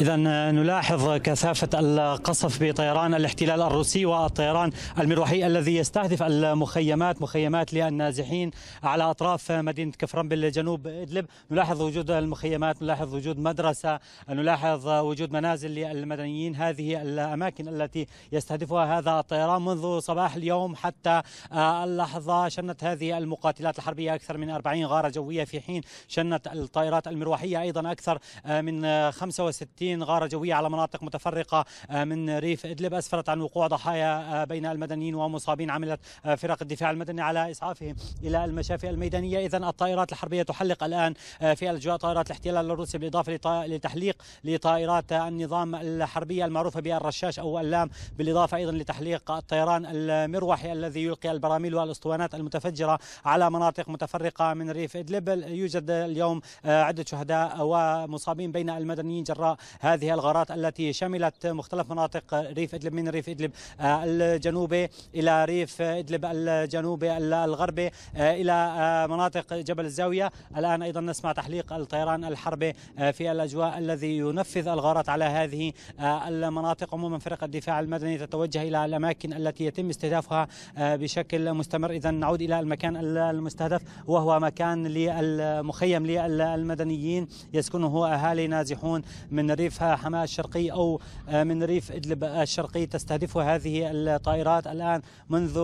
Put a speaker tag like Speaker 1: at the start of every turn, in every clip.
Speaker 1: إذا نلاحظ كثافة القصف بطيران الاحتلال الروسي والطيران المروحي الذي يستهدف المخيمات مخيمات للنازحين على أطراف مدينة كفرن بالجنوب إدلب نلاحظ وجود المخيمات نلاحظ وجود مدرسة نلاحظ وجود منازل للمدنيين هذه الأماكن التي يستهدفها هذا الطيران منذ صباح اليوم حتى اللحظة شنت هذه المقاتلات الحربية أكثر من 40 غارة جوية في حين شنت الطائرات المروحية أيضا أكثر من 65 30 غارة جوية على مناطق متفرقة آه، من ريف إدلب أسفرت عن وقوع ضحايا آه، بين المدنيين ومصابين عملت آه، فرق الدفاع المدني على إسعافهم إلى المشافي الميدانية إذا الطائرات الحربية تحلق الآن في الأجواء طائرات الاحتلال الروسي بالإضافة لتحليق لطائرات النظام الحربية المعروفة بالرشاش أو اللام بالإضافة أيضا لتحليق الطيران المروحي الذي يلقي البراميل والأسطوانات المتفجرة على مناطق متفرقة من ريف إدلب يوجد اليوم عدة شهداء ومصابين بين المدنيين جراء هذه الغارات التي شملت مختلف مناطق ريف إدلب من ريف إدلب آه، الجنوبي إلى ريف إدلب الجنوبي الغربي آه، إلى آه، مناطق جبل الزاوية الآن أيضا نسمع تحليق الطيران الحربي في الأجواء الذي ينفذ الغارات على هذه المناطق عموما فرق الدفاع المدني تتوجه إلى الأماكن التي يتم استهدافها بشكل مستمر إذا نعود إلى المكان المستهدف وهو مكان للمخيم للمدنيين يسكنه أهالي نازحون من ريف ريف حماة الشرقي أو من ريف إدلب الشرقي تستهدفها هذه الطائرات الآن منذ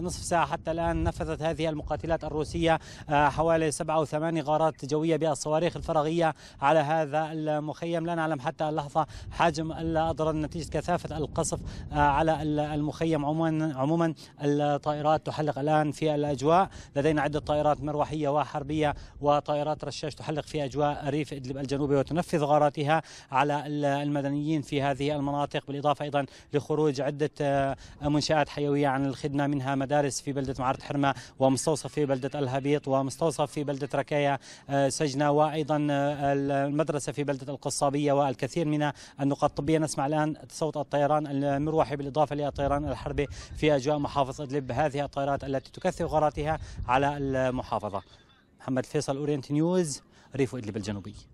Speaker 1: نصف ساعة حتى الآن نفذت هذه المقاتلات الروسية حوالي سبعة أو ثمان غارات جوية بالصواريخ الفراغية على هذا المخيم لا نعلم حتى اللحظة حجم الأضرار نتيجة كثافة القصف على المخيم عموما عموما الطائرات تحلق الآن في الأجواء لدينا عدة طائرات مروحية وحربية وطائرات رشاش تحلق في أجواء ريف إدلب الجنوبي وتنفذ غاراتها على المدنيين في هذه المناطق بالإضافة أيضا لخروج عدة آه، منشآت حيوية عن الخدمة منها مدارس في بلدة معارة حرمة ومستوصف في بلدة الهبيط ومستوصف في بلدة ركايا آه، سجنة وأيضا آه، المدرسة في بلدة القصابية والكثير من النقاط الطبية نسمع الآن صوت الطيران المروحي بالإضافة للطيران الحربي في أجواء محافظة إدلب هذه الطائرات التي تكثف غاراتها على المحافظة محمد فيصل أورينت نيوز ريف إدلب الجنوبي